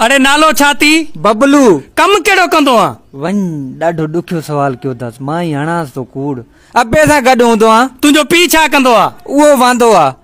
अरे नालो छा थी बबलू कम कहिड़ो कंदो आ वञ ॾाढो ॾुखियो सवाल कयो अथसि मां ई हणासि तो कूड़ अबे सां गॾु हूंदो आ तुंहिंजो पीउ छा कंदो आहे उहो वांदो आहे